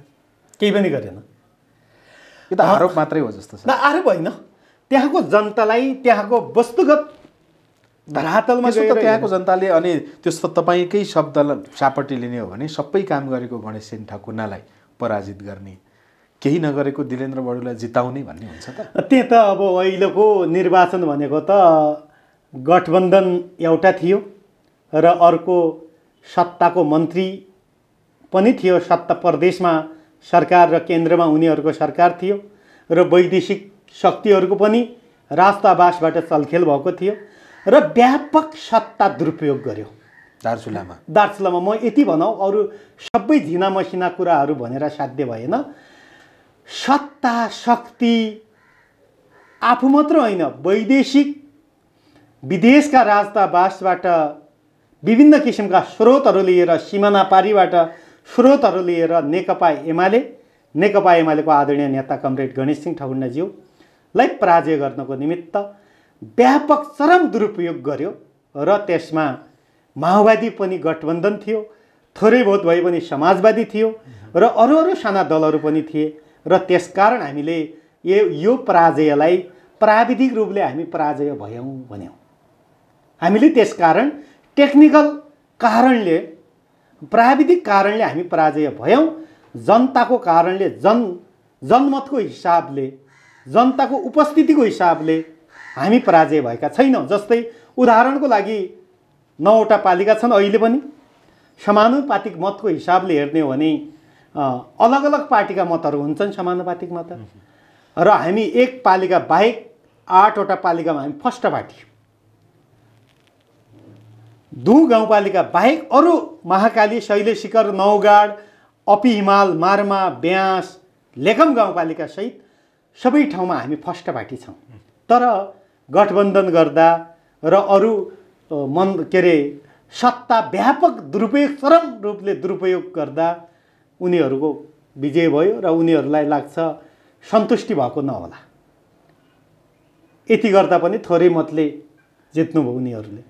केही पनि गरेन यो त आरोप मात्रै हो जस्तो छ आरोप होइन त्यहाँको जनतालाई त्यहाँको वस्तुगत धरातलमा त्यहाँको जनताले अनि त्यस्तो तपाईँकै शब्द सापट्टि लिने हो भने सबै काम गरेको गणेश सेन ठकुनालाई पराजित गर्ने केही नगरेको दिलेन्द्र बडुलाई जिताउने भन्ने हुन्छ त त्यही त अब अहिलेको निर्वाचन भनेको त गठबन्धन एउटा थियो र अर्को सत्ताको मन्त्री पनि थियो सत्ता प्रदेशमा सरकार र केन्द्रमा उनीहरूको सरकार थियो र वैदेशिक शक्तिहरूको पनि राजतावासबाट चलखेल भएको थियो र व्यापक सत्ता दुरुपयोग गर्यो दार्चुलामा दार्चुलामा म यति भनौँ अरू सबै झिना मसिना कुराहरू भनेर साध्य भएन सत्ता शक्ति आफू मात्र होइन वैदेशिक विदेशका राजतावासबाट विभिन्न किसिमका स्रोतहरू लिएर सिमाना पारीबाट स्रोतहरू लिएर नेकपा एमाले नेकपा एमालेको आदरणीय नेता कमरेड गणेश सिंह ठकुन्डाज्यूलाई पराजय गर्नको निमित्त व्यापक चरम दुरुपयोग गर्यो र त्यसमा माओवादी पनि गठबन्धन थियो थोरै बहुत भए पनि समाजवादी थियो र अरू अरू साना दलहरू पनि थिए र त्यसकारण हामीले यो यो पराजयलाई प्राविधिक रूपले हामी पराजय भयौँ भन्यौँ हामीले त्यसकारण टेक्निकल कारणले प्राविधिक कारणले हामी पराजय भयौँ जनताको कारणले जन जनमतको हिसाबले जनताको उपस्थितिको हिसाबले हामी पराजय भएका छैनौँ जस्तै उदाहरणको लागि नौवटा पालिका छन् अहिले पनि समानुपातिक मतको हिसाबले हेर्ने हो भने अलग अलग पार्टीका मतहरू हुन्छन् समानुपातिक मत र हामी एक पालिका बाहेक आठवटा पालिकामा हामी फर्स्ट पार्टी दु गाउँपालिका बाहेक अरू महाकाली शैले शिखर नौगाड अपि हिमाल मार्मा ब्यास लेखम गाउँपालिकासहित सबै ठाउँमा हामी फर्स्ट पार्टी छौँ तर गठबन्धन गर्दा र अरू मन के अरे सत्ता व्यापक दुरुपयोग चरम रूपले दुरुपयोग गर्दा उनीहरूको विजय भयो र उनीहरूलाई लाग्छ सन्तुष्टि भएको नहोला यति गर्दा पनि थोरै मतले जित्नुभयो उनीहरूले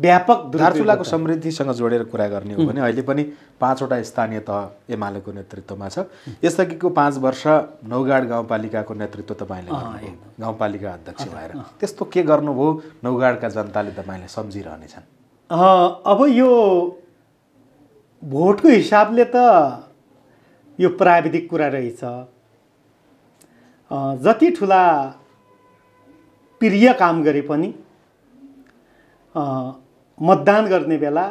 व्यापक दार्चुलाको समृद्धिसँग जोडेर कुरा गर्ने हो भने अहिले पनि पाँचवटा स्थानीय तह एमालेको नेतृत्वमा छ यसअघिको पाँच वर्ष नौगाड गाउँपालिकाको नेतृत्व तपाईँले गाउँपालिका अध्यक्ष भएर त्यस्तो के गर्नुभयो नौगाडका जनताले तपाईँले सम्झिरहनेछन् अब यो भोटको हिसाबले त यो प्राविधिक कुरा रहेछ जति ठुला प्रिय काम गरे पनि मतदान गर्ने बेला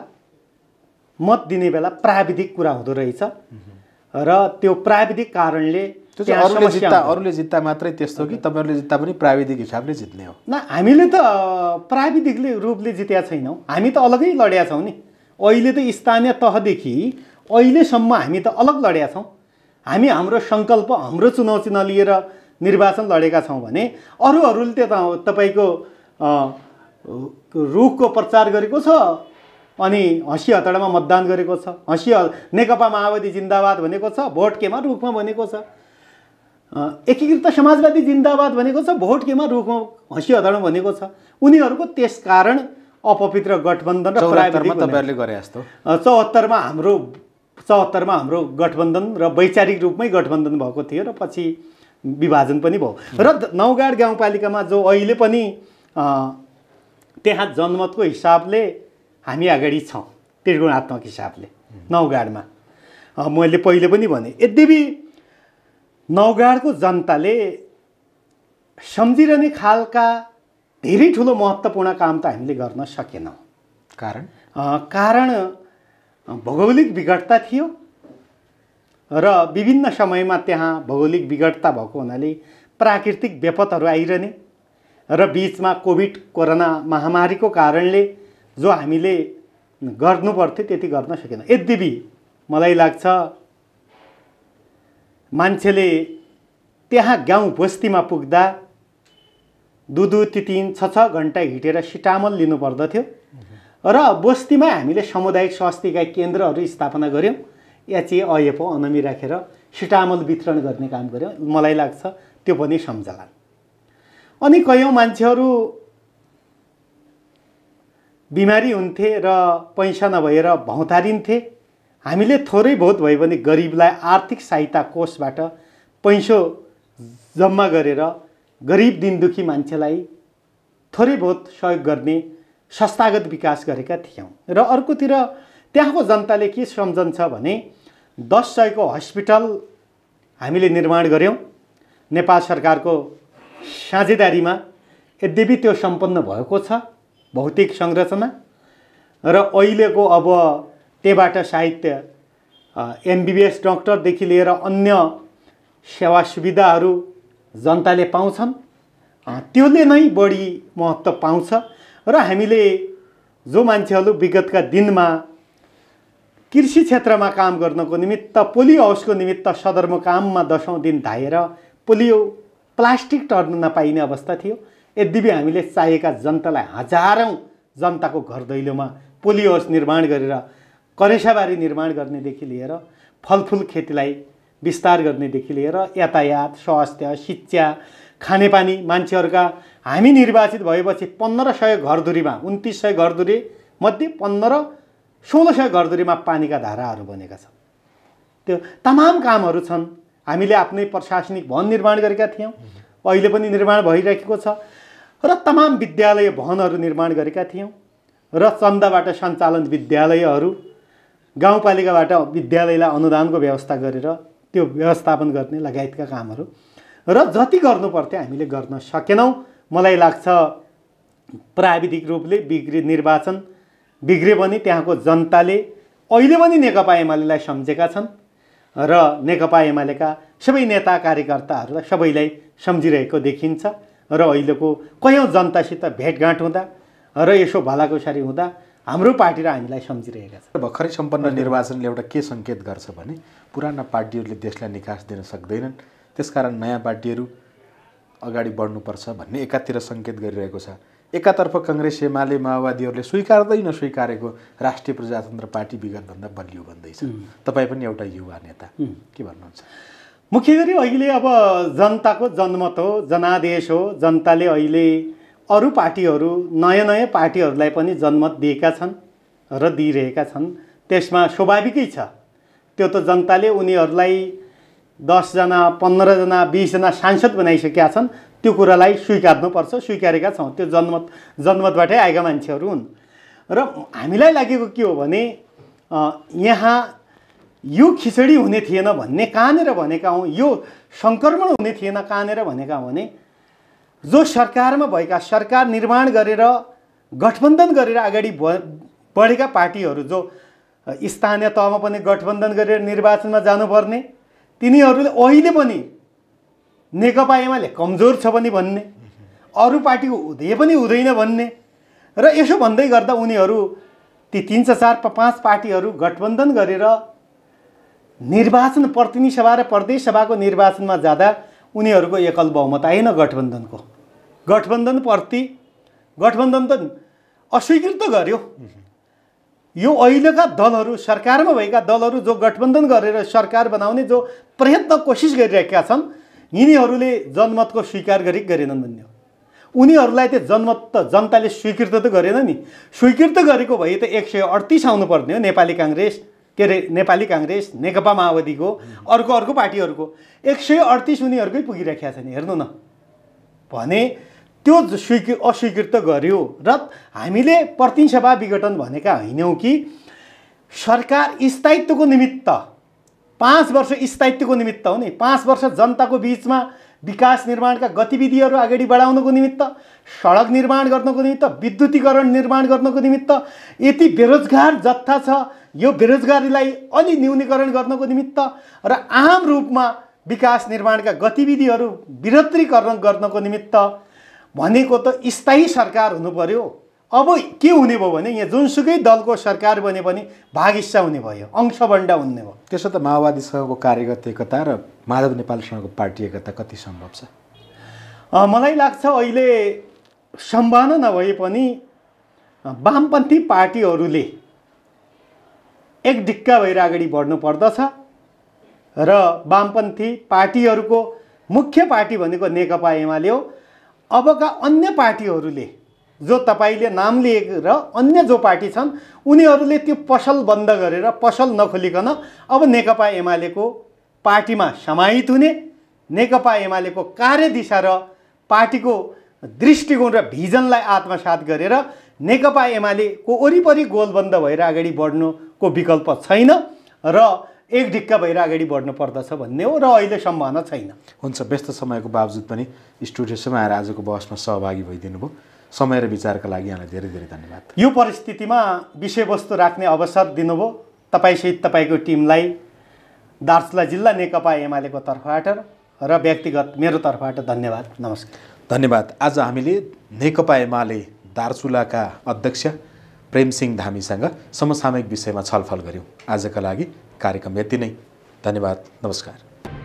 मत दिने बेला प्राविधिक कुरा हुँदो रहेछ र त्यो प्राविधिक कारणले अरूले जित्दा अरूले जित्दा मात्रै त्यस्तो कि तपाईँहरूले जित्दा पनि प्राविधिक हिसाबले जित्ने हो न हामीले त प्राविधिकले रूपले जितेका छैनौँ हामी त अलगै लडेका छौँ नि अहिले त स्थानीय तहदेखि अहिलेसम्म हामी त अलग लडेका छौँ हामी हाम्रो सङ्कल्प हाम्रो चुनौती नलिएर निर्वाचन लडेका छौँ भने अरूहरूले त तपाईँको रुखको प्रचार गरेको छ अनि हँसी हतडामा मतदान गरेको छ हँसी नेकपा माओवादी जिन्दाबाद भनेको छ भोट केमा रुखमा भनेको छ एकीकृत समाजवादी जिन्दाबाद भनेको छ भोट केमा रुखमा हँसी हतडामा भनेको छ उनीहरूको त्यस कारण अपवित्र गठबन्धन र तपाईँहरूले गरे जस्तो चौहत्तरमा हाम्रो चौहत्तरमा हाम्रो गठबन्धन र वैचारिक रूपमै गठबन्धन भएको थियो र पछि विभाजन पनि भयो र नौगाड गाउँपालिकामा जो अहिले पनि त्यहाँ जनमतको हिसाबले हामी अगाडि छौँ त्रिगुणात्मक हिसाबले नौगाडमा मैले पहिले पनि भने यद्यपि नौगाडको जनताले सम्झिरहने खालका धेरै ठुलो महत्त्वपूर्ण काम त हामीले गर्न सकेनौँ कारण कारण भौगोलिक विघटता थियो र विभिन्न समयमा त्यहाँ भौगोलिक विघटता भएको हुनाले प्राकृतिक बेपतहरू आइरहने र बिचमा कोभिड कोरोना महामारीको कारणले जो हामीले गर्नु पर्थ्यो त्यति गर्न सकेन यद्यपि मलाई लाग्छ मान्छेले त्यहाँ गाउँ बस्तीमा पुग्दा दु दु ती तिन छ छ घन्टा हिँडेर सिटामल लिनुपर्दथ्यो र बस्तीमा हामीले सामुदायिक स्वास्थ्यका केन्द्रहरू स्थापना गऱ्यौँ या अयपो अनमी राखेर सिटामल वितरण गर्ने काम गऱ्यौँ मलाई लाग्छ त्यो पनि सम्झला अनि कयौँ मान्छेहरू बिमारी हुन्थे र पैसा नभएर भौँतारिन्थे हामीले थोरै बहुत भयो भने गरिबलाई आर्थिक सहायता कोषबाट पैसो जम्मा गरेर गरिब दिनदुखी मान्छेलाई थोरै बहुत सहयोग गर्ने संस्थागत विकास गरेका थियौँ र अर्कोतिर त्यहाँको जनताले के सम्झन्छ भने दस सयको हस्पिटल हामीले निर्माण गऱ्यौँ नेपाल सरकारको साझेदारीमा यद्यपि त्यो सम्पन्न भएको छ भौतिक संरचना र अहिलेको अब त्यहीबाट साहित्य एमबिबिएस डक्टरदेखि लिएर अन्य सेवा सुविधाहरू जनताले पाउँछन् त्यसले नै बढी महत्त्व पाउँछ र हामीले जो मान्छेहरू विगतका दिनमा कृषि क्षेत्रमा काम गर्नको निमित्त पोलियो हाउसको निमित्त सदरमुकाममा दसौँ दिन धाएर पोलियो प्लास्टिक टर्न नपाइने अवस्था थियो यद्यपि हामीले चाहिएका जनतालाई हजारौँ जनताको घर दैलोमा पोलियो हाउस निर्माण गरेर करेसाबारी निर्माण गर्नेदेखि लिएर फलफुल खेतीलाई विस्तार गर्नेदेखि लिएर यातायात स्वास्थ्य शिक्षा खानेपानी मान्छेहरूका हामी निर्वाचित भएपछि पन्ध्र सय घरधुरीमा उन्तिस सय घरधुरी मध्ये पन्ध्र सोह्र सय घरधुरीमा पानीका धाराहरू बनेका छन् त्यो तमाम कामहरू छन् हामीले आफ्नै प्रशासनिक भवन निर्माण गरेका थियौँ अहिले पनि निर्माण भइरहेको छ र तमाम विद्यालय भवनहरू निर्माण गरेका थियौँ र चन्दाबाट सञ्चालन विद्यालयहरू गाउँपालिकाबाट विद्यालयलाई अनुदानको व्यवस्था गरेर त्यो व्यवस्थापन गर्ने लगायतका कामहरू र जति गर्नुपर्थ्यो हामीले गर्न सकेनौँ मलाई लाग्छ प्राविधिक रूपले बिग्रे निर्वाचन बिग्रे पनि त्यहाँको जनताले अहिले पनि नेकपा एमालेलाई सम्झेका छन् र नेकपा एमालेका सबै नेता कार्यकर्ताहरूलाई सबैलाई सम्झिरहेको देखिन्छ र अहिलेको कयौँ जनतासित भेटघाट हुँदा र यसो भलाकुसारी हुँदा हाम्रो पार्टी र हामीलाई सम्झिरहेका छन् भर्खरै सम्पन्न निर्वाचनले एउटा के सङ्केत गर्छ भने पुराना पार्टीहरूले देशलाई निकास दिन सक्दैनन् त्यसकारण नयाँ पार्टीहरू अगाडि बढ्नुपर्छ भन्ने एकातिर सङ्केत गरिरहेको छ एकातर्फ कङ्ग्रेस एमाले माओवादीहरूले स्वीकार्दै नस्वीकारेको राष्ट्रिय प्रजातन्त्र पार्टी विगतभन्दा बलियो भन्दैछ तपाईँ पनि एउटा युवा नेता के भन्नुहुन्छ मुख्य गरी अहिले अब जनताको जनमत हो जनादेश हो जनताले अहिले अरू पार्टीहरू नयाँ नयाँ पार्टीहरूलाई पनि जनमत दिएका छन् र दिइरहेका छन् त्यसमा स्वाभाविकै छ त्यो त जनताले उनीहरूलाई दसजना पन्ध्रजना बिसजना सांसद बनाइसकेका छन् त्यो कुरालाई स्वीकार्नुपर्छ स्वीकारेका छौँ त्यो जनमत जनमतबाटै आएका मान्छेहरू हुन् र हामीलाई लागेको के हो भने यहाँ यो खिचडी हुने थिएन भन्ने कहाँनिर भनेका हौँ यो सङ्क्रमण हुने थिएन कहाँनिर भनेका हौँ भने जो सरकारमा भएका सरकार निर्माण गरेर गठबन्धन गरेर अगाडि बढेका पार्टीहरू जो स्थानीय तहमा पनि गठबन्धन गरेर निर्वाचनमा जानुपर्ने तिनीहरूले अहिले पनि नेकपा एमाले कमजोर छ पनि भन्ने अरू पार्टीको हुँदै पनि हुँदैन भन्ने र यसो भन्दै गर्दा उनीहरू ती तिन सय चार पाँच पार्टीहरू गठबन्धन गरेर निर्वाचन प्रतिनिधि सभा र प्रदेश सभाको निर्वाचनमा जाँदा उनीहरूको एकल बहुमत आएन गठबन्धनको गठबन्धनप्रति गठबन्धन त अस्वीकृत गर्यो यो अहिलेका दलहरू सरकारमा भएका दलहरू जो गठबन्धन गरेर सरकार बनाउने जो प्रयत्न कोसिस गरिरहेका छन् यिनीहरूले जनमतको स्वीकार गरी गरेनन् भन्ने हो उनीहरूलाई त जनमत त जनताले स्वीकृत त गरेन नि स्वीकृत गरेको भए त एक सय अडतिस आउनुपर्ने हो नेपाली काङ्ग्रेस के अरे नेपाली काङ्ग्रेस नेकपा माओवादीको अर्को अर्को पार्टीहरूको एक सय अडतिस उनीहरूकै पुगिराखेका छन् हेर्नु न भने त्यो स्वीकृ अस्वीकृत गर्यो र हामीले प्रतिसभा विघटन भनेका होइनौँ कि सरकार स्थायित्वको निमित्त पाँच वर्ष स्थायित्वको निमित्त हो नि पाँच वर्ष जनताको बिचमा विकास निर्माणका गतिविधिहरू अगाडि बढाउनको निमित्त सडक निर्माण गर्नको निमित्त विद्युतीकरण निर्माण गर्नको निमित्त यति बेरोजगार जत्था छ यो बेरोजगारीलाई अलि न्यूनीकरण गर्नको निमित्त र आम रूपमा विकास निर्माणका गतिविधिहरू विरत्रीकरण गर्नको निमित्त भनेको त स्थायी सरकार हुनु पर्यो अब के हुने भयो भने यहाँ जुनसुकै दलको सरकार बने भाग भागिस्सा हुने भयो अंशभन्डा हुने भयो त्यसो त माओवादीसँगको कार्यगत एकता र माधव नेपालसँगको पार्टी एकता कति सम्भव छ मलाई लाग्छ अहिले सम्भावना नभए पनि वामपन्थी पार्टीहरूले एक ढिक्का भएर अगाडि बढ्नु पर्दछ र वामपन्थी पार्टीहरूको मुख्य पार्टी भनेको नेकपा एमाले हो अबका अन्य पार्टीहरूले जो तपाईँले नाम लिएर अन्य जो पार्टी छन् उनीहरूले त्यो पसल बन्द गरेर पसल नखोलिकन अब नेकपा एमालेको पार्टीमा समाहित हुने नेकपा एमालेको कार्यदिशा र पार्टीको दृष्टिकोण र भिजनलाई आत्मसात गरेर नेकपा एमालेको वरिपरि गोलबन्द भएर अगाडि बढ्नुको विकल्प छैन र एक ढिक्का भएर अगाडि बढ्नु पर्दछ भन्ने हो र अहिले सम्भावना छैन हुन्छ व्यस्त समयको बावजुद पनि स्टुडियोसम्म आएर आजको बहसमा सहभागी भइदिनु भयो समय र विचारका लागि यहाँलाई धेरै धेरै धन्यवाद यो परिस्थितिमा विषयवस्तु राख्ने अवसर दिनुभयो तपाईँसहित तपाईँको टिमलाई दार्चुला जिल्ला नेकपा एमालेको तर्फबाट र व्यक्तिगत मेरो तर्फबाट धन्यवाद नमस्कार धन्यवाद आज हामीले नेकपा एमाले दार्चुलाका अध्यक्ष प्रेमसिंह धामीसँग समसामयिक विषयमा छलफल गऱ्यौँ आजका लागि कार्यक्रम यति नै धन्यवाद नमस्कार